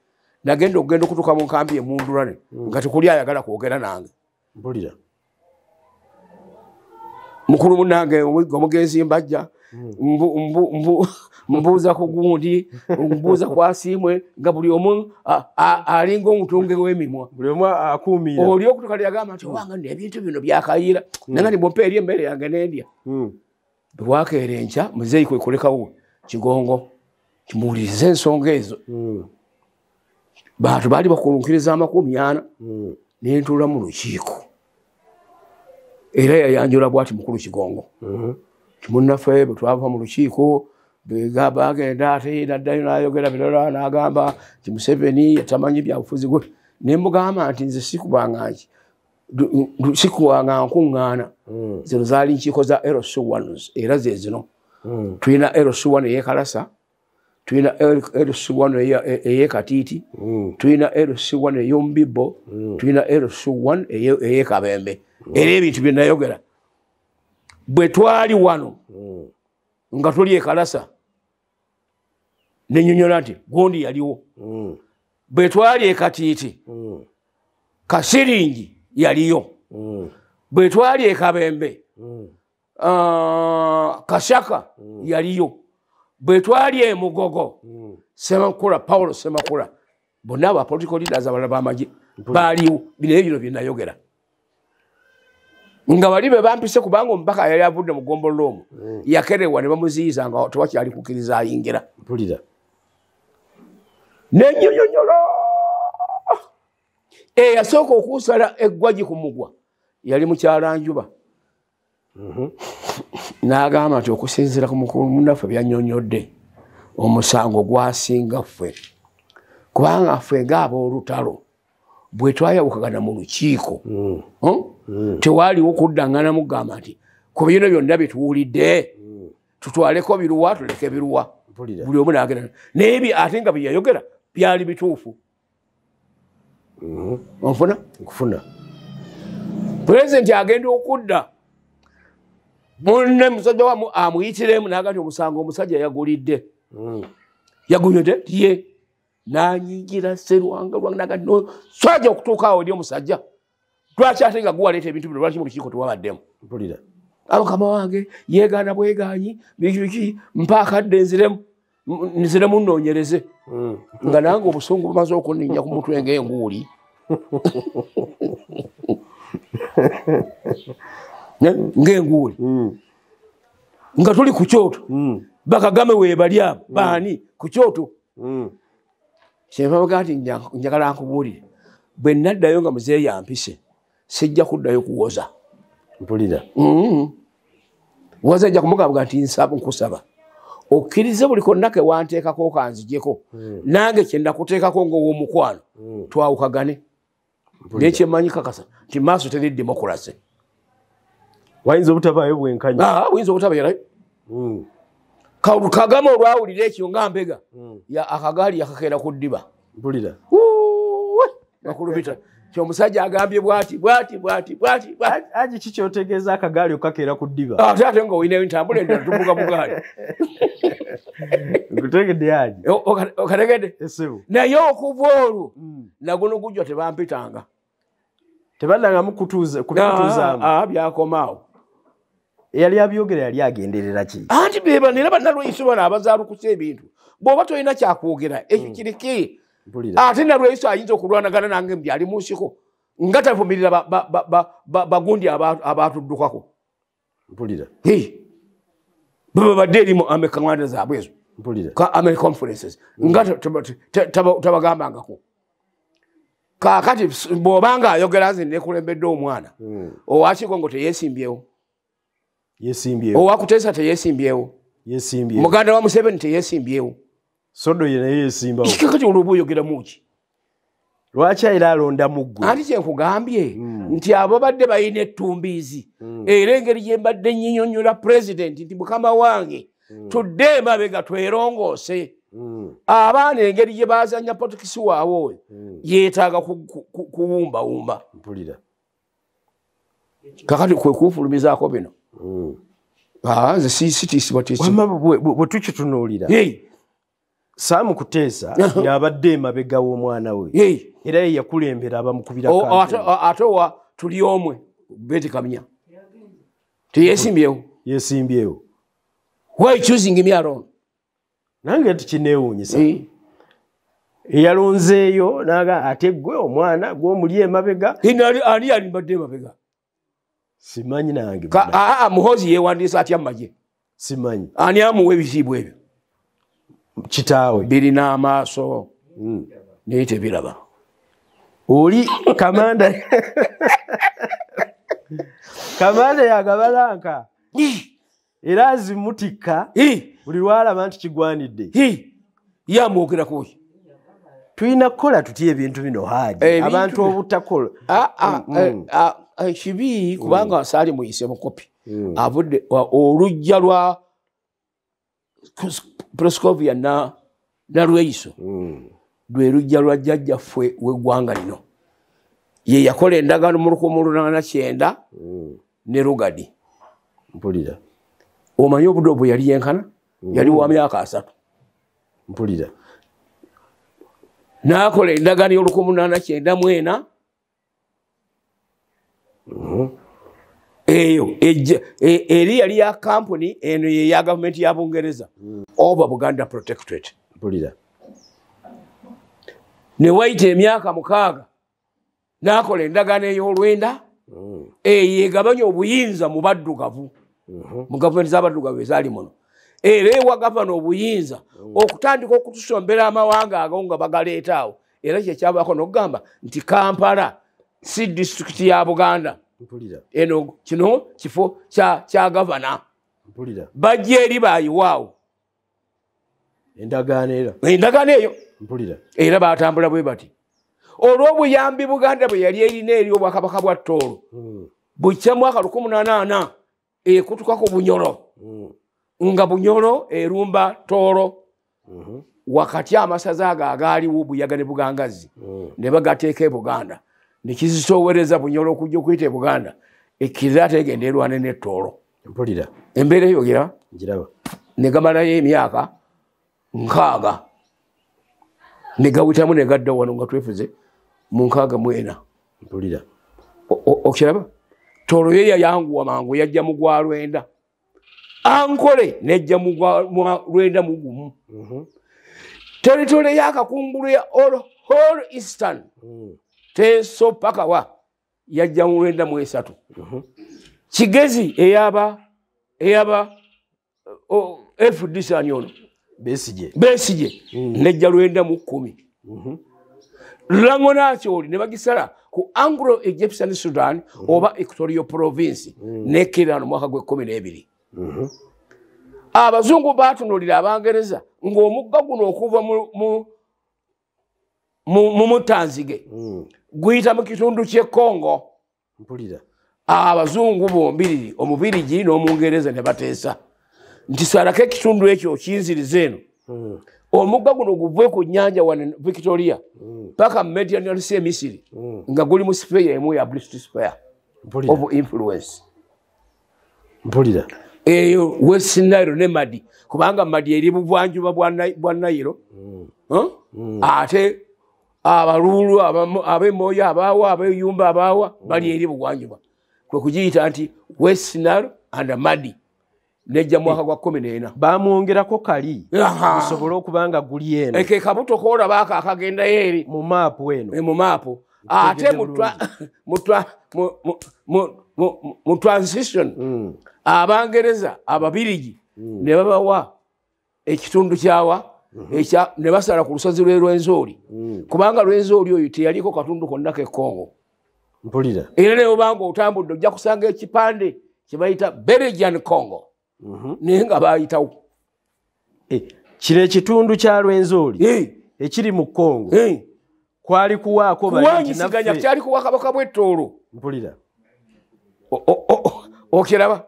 Speaker 1: nagenda okugenda okutuuka mu nkambi emundulane hmm. nga tekuli ayagala kwogera nange mukulu munange omugenzi mbajja Mm. *laughs* mbuuza ku gundi mbuuza kwasiimwe nga buli omu alinga omutunge w'emimwa oliokutuka lyagamba nti owanga nebintu bino byakayira mm. nanga nibompa eri emmere yange nendya mm. bwakeera enca muzeyikwe kulekawo kigongo kimuwuliriza ensonga ezo bantu baali bakulunkiriza amakumi ana nentuula mu lukiiko era yayanjula bwati mukulu kigongo mm-hmm. munafe betwava mulukiiko bagenda ate naddayo nayogera birala nagamba nti museveni atamanyi byabufuzi gwe nemugamba nti nze sikubanga nki sikuwanga nkuŋŋaana hmm. zino zaali nkiiko za ros ones era ze zino hmm. tulina ros on eyekalasa tulina ros on eyekatiiti hmm. tulina ros on eyomubibbo tulina ros on eyekabembe era ebintu byenayogera bwe twali wano hmm. nga tuli ekalasa nenyonyola nti gondi yaliwo hmm. bwe twali ekatiiti kasiringi yaliyo bwe twali ekabembe kasaka yaliyo bwe twali emugogo hmm. semakura paulo semakura bonna abapolitical leaders abalala bamagye baaliwo bino ebyo byino byenayogera nga bali be bampise kubanga omupaka yali avudde mu ggombolola omwo hmm. yakerebwa ne bamuziyiza nga tewakyali kukkiriza ayingira nenyonyonyolo eyasooka eh, okusala eggwagi ku mugwa yali mukyalanjuba mhm. n'agamba nti okusinzira ku mukulu munaffe byanyonyodde omusango gwasinga ffe kubanga ffe ngaaba olutalo bwe twayawukagana mu lukiiko hmm. Hmm? Hmm. tewaaliwo kuddaŋŋana mugamba nti ku bino byonna bituwulidde hmm. tutwaleko biruwa tuleke biruwa buli omu nagera naye bi ate nga byeyayogera byali bituufu hmm. onfuna nkufuna pulezidenti agenda okudda munne musajja wamu amuyitiremu naga nti omusango omusajja yagulidde yagunyode ye nanyingira serwanga lwanga naga ti swajja okutuukaawo eri omusajja lwaki ate nga guwaleeta ebintu bino lwaki mulukiiko tewabaddemu abo kama wange yeegaana bweganyi bikiki mpaakadde nziremu nzire munnonyereze hmm. nga nange obusungu bumaze okunninja ku mutwe ngaenguuli ngaenguuli hmm. nga tuli ku kyoto hmm. bakagame weebalya baani ku kyoto kyenfabaga ti njagala nkubuulire bwe naddayo nga muzeeyampise sijja kuddayo kuwoza mpulira mm-hmm. woza ajja kumugamba nti nkusaba okkirize buli konnake wanteekako okanzigeko mm. nange kyendakuteekako ngaowomukwano mm. twawukagane naye kyemanyi kakasa nti maaso teri demokurasi
Speaker 3: wayinza obutabayo bwenkanya
Speaker 1: buyinza ah, obutabayo mm. kagame olwawulira ekyo nga mbega akagaali yakakeera ku ddiba mpulira makulubita kyomusajja agambye bwati bwati bwati bwati bwati aji kikyotegeeza akagaali okakeera ku ddiba ah, ate nga olinayo ntambula endala tubuka bugaali nkutegedde aji okategedde naye okuva olwo mm. naguno gujwa tebampitanga tebaddangamu ah, ah, byakomaawo
Speaker 2: eyali abyogera yali agenderera ki
Speaker 1: anti beba nera banalwaisibwana abazaalukusa ebintu bw'oba tolina kyakwogera ekyo kirekee ate ah, na lwayiso ayinza okulwanagana nange mbi ali munsiko nga tavumirira bagundi abatuddukako mpulira baba badde erimu amekaŋanda zaabwe ezo conferences nga tabagambangako kakati bwobanga ayogera nze nekulembedde omwana hmm. owakiko ngo teyesimbyewo owakutesa teyesimbyewo muganda wa museveni teyesimbyewo
Speaker 3: sodoye naye yesimba kikakati
Speaker 1: olwoba oyogeramu ki lwaki era alonda muggwe ati kyenkugambye hmm. nti abo badde balina ettumbiizi hmm. era engeri gyembadde nyinyonyola purezidenti nti mukama wange hmm. tudde emabe ga twerongoose abaana engeri gye bazanya potokisi waawo yeetaaga kuwumbawumba mpulira kakati kwekufulumizaako bino nze ah, sisitiisibwa tiwetukitunuulira saamu kuteesa *laughs* yabadde emabega w'omwana we era ye yakulembera abamukubiraate oh, owa tuli omwe beti kamya teyesimbyewo yesimbyewo wakyusingmyalon nange tikinewunyisa eyalonzeeyo naga ate gwe omwana gwomuli emabega ani yalimbadde emabega simanyi nange muhozi yewandiisa atya mumaje simanyi ani amuwa ebizibu ebyo kitaawe birina amaaso hmm. naye tebiraba oli kamanda *laughs* kamanda yagabalanka era zimutikka buli lwalaba nti kigwanidde yamwogerakoyo tulina kukola tutya
Speaker 3: ebintu bino haji abantu
Speaker 1: obutakola mm, mm. Eh, eh, kibi kubanga mm. saali muyise mukopi abudde oluggya lwa prescovia nalweiso na hmm. lwe mm. lujja lwa jjajjaffe weggwanga lino ye yakola endagaano mu lukumi lunaana kyenda hmm. ne rugadi mpulira omanyi obudde obwe yali yenkana hmm. yali wa myaka asatu mpulira naakola endagaano y'olukumi lunaana kyenda mwena eyo e, eri yali ya kampuni eno ye ya gavumenti ya bungereza hmm. oba buganda protectorate mpulira ne waita emyaka mukaaga n'akola endagaano ey'olwenda hmm. eyegabanya obuyinza mu baddugavu hmm. mu gavumenti z'abaddugavu ezaali muno era ewa gavana obuyinza okutandika okutusombera amawanga ago nga bagaleeta awo era kyekyabako nokugamba nti kampala si disitulikiti ya buganda eno kino kifo kya gavana bajja eri bayiwaawo endagaano eyo era batambula bwe bati olw'obuyambi buganda bwe yali erina eri obwakabaka bwa ttoolo hmm. bukya mwaka 1ana ekutukaku bunyolo
Speaker 3: hmm.
Speaker 1: nga bunyolo erumba ttoolo hmm. wakati amasaza ago agaaliwo obuyaga ne bugangazi ne bagateeka e buganda nekizisowereza bunyolo okujja okuyita e buganda ekkirira ategende erwane netoolo mpulira embeera eyogera giraba negamalayo emyaka nkaaga negawitamu negadda wano nga twefuze mu nkaaga mwena mpulira okiraba toolo yeya yanguwa mangu yajja mugwa lwenda ankole nejja mulwenda mugumu mhm. teritole yakakungulu ya all, all eastern mm. teso paka wa yajja mulwenda mu esatu mhm. kigezi eyaba eyaba fdisani ono besije mm. nejja lwenda mu kumi mhm. lulango nakyoli ne bagisala ku anglo egyptian sudan mm. oba ectorio province mm. nekirano mwaka gwe kumi nebiri mhm. abazungu batunulira abangereza ngaomugga guno okuva mu mutanzige guyita mu kitundu ky'e congo abazungu bombiriri omubirigi n'omungereza ne bateesa nti salako ekitundu ekyo kinzirize eno hmm. omugga guno guve ku nyanja wane victoria hmm. paka mediansi emisiri hmm. nga guli mu sfeya emu ya brist sfeya of influence mpulira eyo west nairo ne madi kubanga madi eri buvwanjuba bwa nairo ate abalulu abemoyo abaawa abeyumba abaawa mm. bali eri buwanjuba kwekugiyita nti wesinal and madi nejja mwaka gwa kumi nena eh, bamwongerako kali osobole okubanga guli en kekabutokoolabaako akagendayo eri mumaapu eno eh, mumaapu ate mu transition abangereza ababirigi mm. ne babawa ekitundu kyawa ne basala ku lusozi lwe lwenzooli kubanga lwenzooli oyo teyaliko katundu konna kekongo era nebobanga otambudde ojja kusanga ekipande kyebayita belgian congo naye nga bayitawo kino ekitundu kya lwenzooli ekiri mu kongo kwali kuwaakowanyisiganya kyali kuwa kabaka bwettoolo mpulira okiraba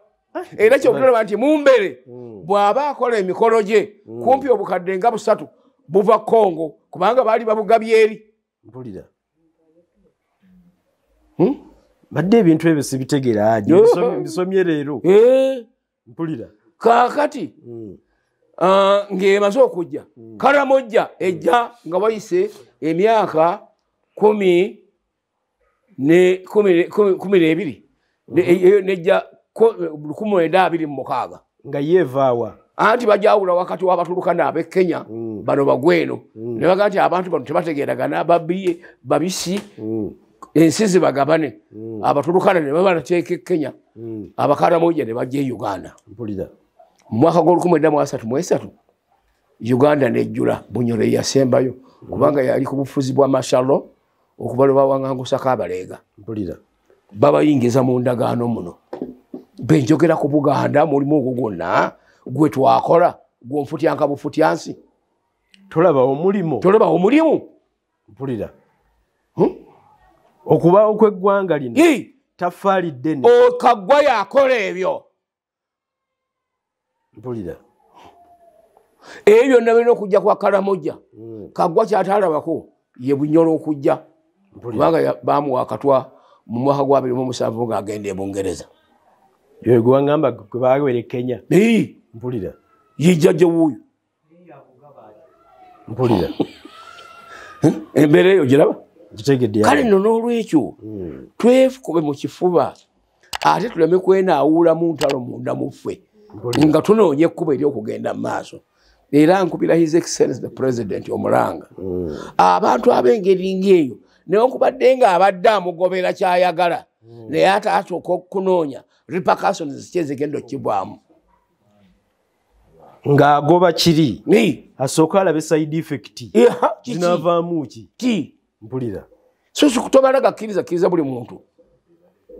Speaker 1: era kyokulaba nti mumbere bw'aba akola emikolo gye kumpi obukadde nga busatu buva kongo kubanga baali babugabya eri
Speaker 2: mpulira badde ebintu ebyo sibitegera
Speaker 1: mbisomye leero mpulira kaakati ng'emaze okujja karamojja ejja nga wayise emyaka kumi ne kumi n'ebiri nejja 1 2 mukaaga nga yeevaawa anti bajawula wakati wabatulukana ab'e kenya mm. bano bagweno mm. ne baga nti abantu bano tebategeeragana babiye babisi mm. ensi zibagabane abatulukana ne babanateeka e kenya abakaramoja ne bajja e uganda mumwaka gw1 uganda nejjula bunyoro eyasembayo kubanga yali ku bufuzi bwa mashalo okuba lwe bawaŋangusako abaleega babayingiza mu ndagaano muno benjogera ku buganda mulimu ogwo gwonna gwe twakola gwonfutyanka bufutyansi tolaba omulimu tolaba omulimu mpulira hm? okubaawo kweggwanga lino tafaali ddene okaggwa yakola ebyo mpulira ee byonna birina okujja kwa kalamojja hmm. kaggwa kyatalabako ye bunyola okujja kubanga bamuwa akatwa mu mwaka gwa2 7 ngaagenda ebungereza yegwangamba kubagwele e kenya ee mpulira yijaje wuyu mpulira *laughs* embere yogiraba kale no n'olwekyo hmm. twekube mu kifuba ate tuleme kwenaawuula mu ntalo munda muffe nga tunoonya ekkuba eryokugenda mu maaso era nkubira his excellence the president omulanga hmm. abantu ab'engeri ngaeyo naye okubadde ngaabadde amugobera kyayagala hmm. naye ate atuuka okunoonya repercussions kyezigenda okibwamu ng'agoba kiri asooka alabe side effect zinavaamu ki mpulira susu kutobala gakkiriza kkiriza buli muntu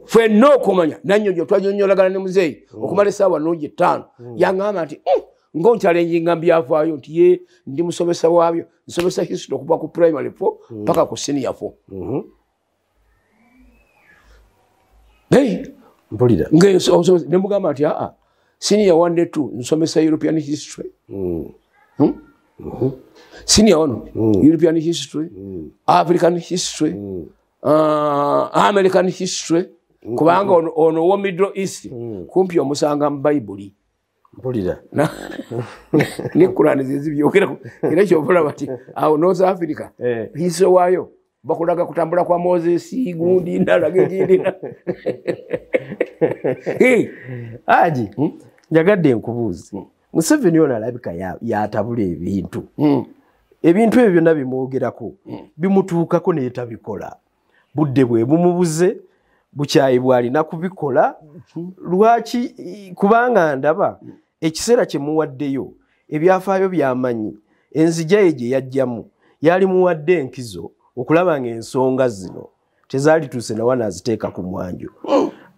Speaker 1: fenna okumanya nanyonyo twanyonyolagana ne muzeeyi mm. okumala essaawa nungi ttaano mm. yaŋamba nti mm, nga onkyalenjinga mbyavaayo nti ye ndi musomesa waabyo nsomesa history okuva ku primary fo paka ku siniya fo mpulira ne mugamba nti sini ya one ne two nsomesa european history mm. hmm? mm-hmm. senior wano mm. european history mm. african history uh, american history kubanga ono wo middle east kumpi omusanga mu bayibuli mpulira ni kurani *laughs* zezibyogerako era kyova olaba awo north africa eh. history wayo bakulaga kutambula kwa mosesi gundi mm. nalagaaji *laughs* hmm? njagadde enkubuuzi hmm. museveni ono alabika yatabula ebintu hmm. ebintu ebyo byonna bimwogerako bimutuukako neyetabikola budde bwebumubuze bukyayi bwalina kubikola lwaki kubanga ndaba ekiseera kyemuwaddeyo ebyafaayo byamanyi enzijaye gye yajjamu yali muwadde enkizo okulaba ng'ensonga zino tezaalituuse na wana aziteeka ku mwanjo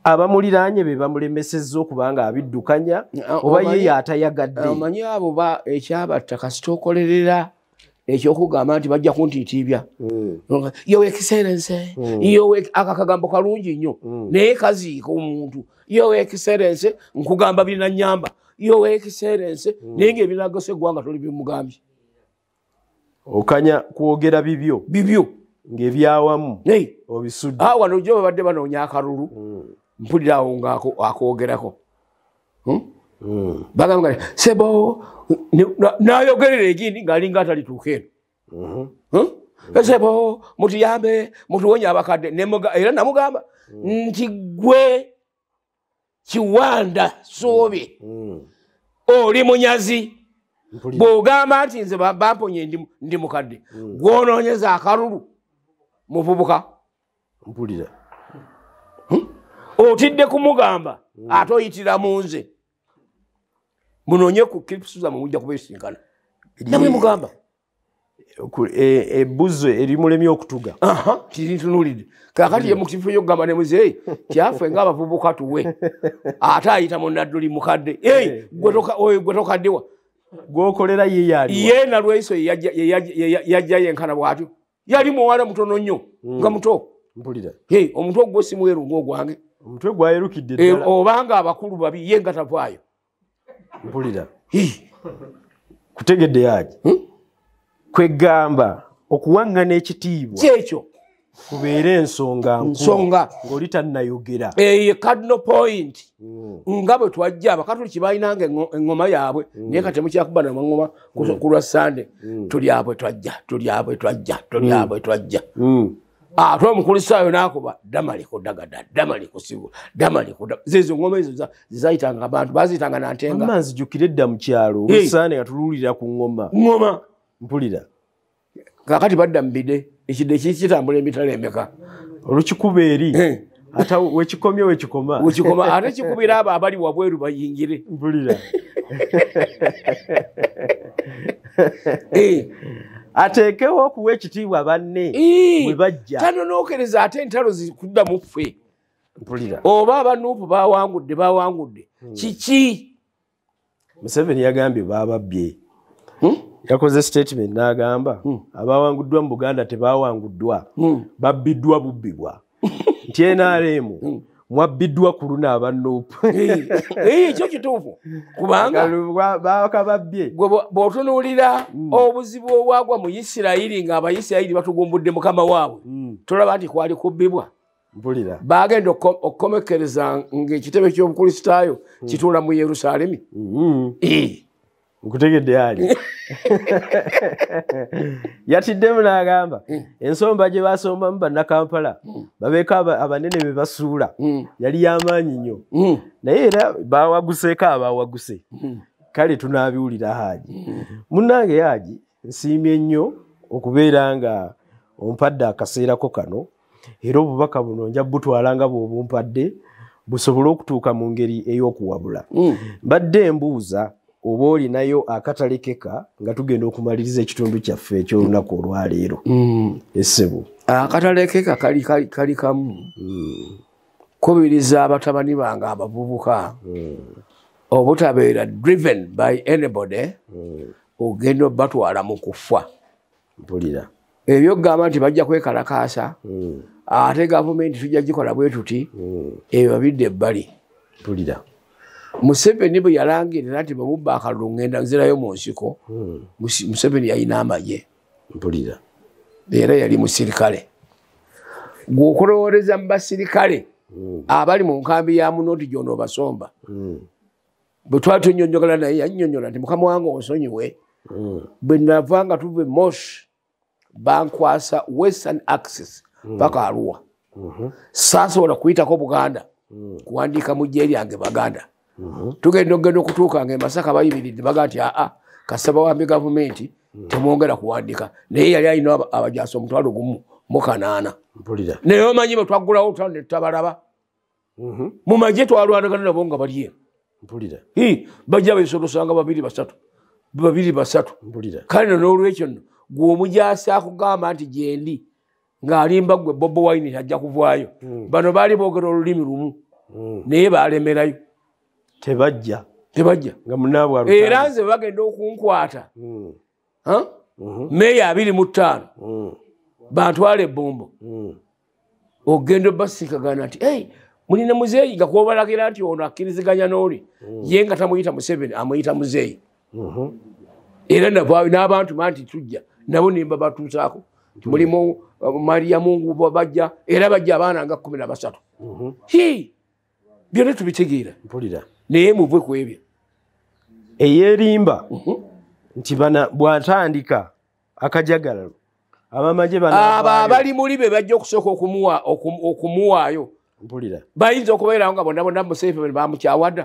Speaker 1: abamuliraanye be bamulemesezza okubanga abiddukanya oba yeye atayagadde omanyi abo ba ekyabatta kasita okolerera ekyokugamba nti bajja kuntiitiibya hmm. yowe ekiserense hmm. yowe akakagambo kalungi nnyo hmm. naye kaziika omuntu yowe ekiserense nkugamba birina nyamba yowe ekiserense naye ngaebinagoso eggwanga toli bimugambye okanya kwogera bibyo bibyo ngaebyawamu obisuddewano jo babadde banoonya akalulu hmm. mpulirawo ngaakwogerako hmm? hmm. bagamba sebo nayogerera egindi ngaalinga atalituuka eno eh, sebo mutuyambe mutuwonya abakadde era namugamba nti gwe kiwanda soobye oli munyazi bwogamba nti nze bamponye ndi mukadde hmm. gwononyeza akalulu muvubuka mpulira hmm? otidde kumugamba hmm. ate oyitira mu nze munonye ku kiripusu zamwe mujja kubesinkana namwe mugamba e, ebuzo erimulemya okutuga kirintunulidde kakati yemukifo yokugamba nemuze kyafe ngaabavubuka tuwe *laughs* ate ayita munadduli mukadde eh, gwetokaddewa eh. gwokolera yeye nalweiso yajja yenkana bwatyo yali muwala mutono nnyo hmm. nga muto omutwe ogwo simweru ngaogwange eh, obanga abakulu babi ye nga tavaayo mpulira kutegedde yaki hmm? kwegamba okuwaŋŋana ekitiibwa kyekyo kubeera ensonga nsonga ngaoli tannayogera eye eh, cardinal point
Speaker 3: hmm.
Speaker 1: nga bwe twajja abakatuli kibalinanga engoma yaabwe hmm. naye kati mukyakuba nomwengoma kulwa hmm. sande tuli abwe twajja tuli abwe twajja tuli abwe twajja ah, ate omukulisaayo nakuba damaliko dagada damaliko sibu damaliko zezo ngoma ezo zizayitanga abantu baziyitanga nantenga manzijukire edda mukyalo olusande nga tululira ku ngoma ngoma mpulira kakati badda mubide ekide kitambula emitala emeka olukikuba eri eh. ata wekikomye wekikoma ate kikubira abo abali wabweru bayingire *laughs* eh. ateekewo okuwa ekitiibwa banne eh. webajja tanonookereza ate entalo zikudda mu ffe oba abanuupu bawangudde bawangudde hmm. kiki museveni yagambye bababbye hmm? yakoze statement n'agamba hmm. abawanguddwa mu buganda tebawanguddwa hmm. babbiddwa bubbibwa *laughs* nti nrm hmm. mwabbiddwa ku luna aba nopekyo kituufu kubanbakababbye bw'otunuulira hmm. obuzibu obwagwa mu isirayiri ng'abaisirayiri batugumbudde mukama waabwe hmm. tulaba nti kwali kubbibwa mpulira bagenda okkomekereza ngaekitebe ky'obukristaayo kituula mu yerusaalemi
Speaker 3: eh. nkutegedde ani
Speaker 1: *laughs*
Speaker 4: *laughs*
Speaker 1: yatiddemu n'agamba hmm. ensomba gye basombamu bannakampala hmm. babeeko abanene be basuula hmm. yali yamaanyi nnyo naye era bawaguseeko abawaguse kale tunabiwulira haaji munnange yaaji nsiimye nnyo okubeera nga ompadde akaseerako kano era obubaka buno nja butwala nga bw'obumpadde busobole okutuuka mu ngeri ey'okuwabula mbadde embuuza oba olinayo akatalekeka
Speaker 3: nga tugenda okumaliriza ekitundu kyaffe ekyolunaku olwaleero mm. esebu
Speaker 1: akatalekeka kali kamu mm. kubiriza abatabani bange abavubuka mm. obutabeera driven by anybody ogenda obatwala mu kufa ebyokugamba nti bajja kwekalakaasa ate gavumenti tujja gikola bwe tuti ebyo babidde ebbali museveni bwe yalangirira nti bwemubba akalulu ŋŋenda nzirayo mu nsiko hmm. museveni yalina amaye mpulira era yali musirikale gweokulowoleza mu basirikale hmm. abali mu nkambi ya munoti gyona obasomba hmm. bwe twali tunyonyogala naye yanyonyola nti mukama wange onsonyiwe bwe nava nga tuva emosh bankwasa western access paka arua saasobola kuyitako buganda kuwandiika mu jje lyange baganda tugenda ogenda okutuuka nga emasaka bayimiridde baga nti aa kasaba wambe gavumenti temwongera kuwandika naye yali alina abajasa omutwalo gumu mukanaana naye omanyi betwagulawo tanetabalaba mumaje mhm. twalwanagana nabo nga balie bajja besolosanga babiri basatu babiri basatu kalino nolwekyo nno gweomujasa akugamba nti gyendi ngaalimbagwe bobowaini ajja kuvaayo mm. bano baali bogera olulimi lumu mm. naye balemerayo tebajja tebajja nga munaabwa era nze bagenda okunkwata hmm. hmm. meeya abiri mu ttaano hmm. bantwala ebbombo ogenda obasiikagana nti mulina muzeeyi nga kwobalagira nti ono akkiriziganya n'oli ye nga tamuyita museveni amuyita muzeeyi era n'abantu ma nti tujja nabo nimba batuusaako mulimu uh, mariyamu nguba bajja era bajja abaana nga kkumi na basatu hi byonna tubitegeera mpulira naye muve ku ebyo eyerimba mhm. nti bana bwatandika akajagalalo abamaje abo abalimuli be bajja okusooka okumuwaayo mpulira bayinza okubeerao nga bonabona museveni bamukyawadda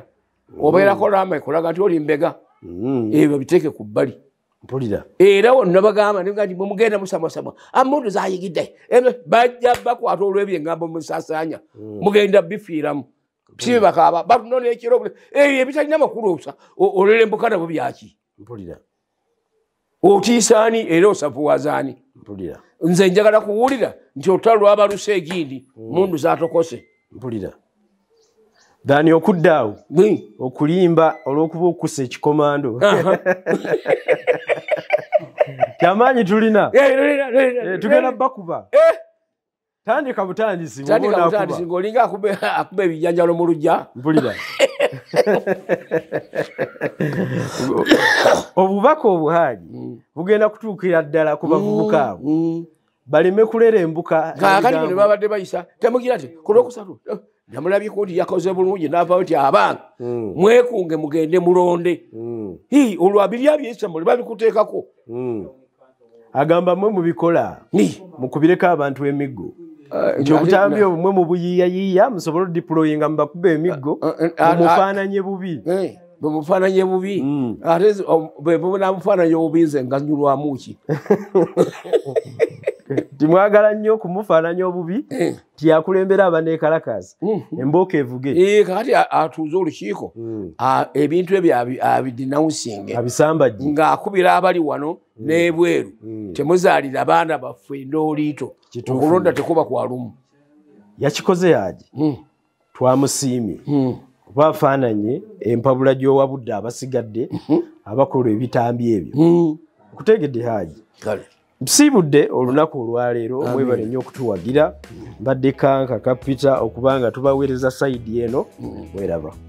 Speaker 1: mm. obeerako lamakolaga nti oli mbega mm. ebyo biteeke ku bbali mpulira era onabagamba mugenda musamasama amundu ah, zayigidde bajja bakwata olwebyo engambo musasanya mm. mugenda bifiiramu sibebakaaba batunonera ekiro ebyo ebitalina eh, makulu osa olera embuka nabo byaki otiisaani era osavuwazaani nze njagala kuwulira nti ota lwabaluse egindi hmm. mundu zatokose
Speaker 3: mpulira dani
Speaker 1: okudde awo okulimba olwokuba okukusa ekikomando *laughs* kyamaanyi tulina eh, eh, tugenda bakuba tandika butandisi tandikabutandisi ngaolinga akuba ebijanjalo mu lujja mpulira
Speaker 2: *laughs*
Speaker 1: obubaka obuhaaji mm. bugenda kutuukira ddala ku bavubuka mm, abo mm. baleme kulera embuka kaakati bino babadde bayisa temugira ti ku lwokusatu eh, namulabyeku nti yakoze bulungi navao ti abaana mwekunge mugende mulonde olwabiryabyeisamule babikuteekako agamba mwe mubikola mukubireko abantu emiggo kyokukyambi eh, obumwe mu buyiiyayiiya musobole odiployinga mubakuba emiggo eh, eh, mufaananye bubi bwemufaananye bubi mm. ate namufaananye obubi nze nganyulwamu ki *laughs* timwagala nnyo okumufaananya obubi tiyakulembera abaneekalakasi mm. emboka evuge kakati atuuze olukiiko mm. ebintu ebyo abidinausingeabisambaje ng'akubira abali wano n'ebweru temuzaalira abaana baffe endooliito okulonda tekuba kwalumu
Speaker 2: yakikoze yaagi hmm. twamusiimye hmm.
Speaker 1: oba afaananye empabula gy'owabudde abasigadde hmm. abakola ebitambi ebyo okutegedde haaji nsiibudde olunaku olwaleero omwebale nnyo okutuwagira mbadde kankakapita okuba nga tubaweereza sayidi eno werabako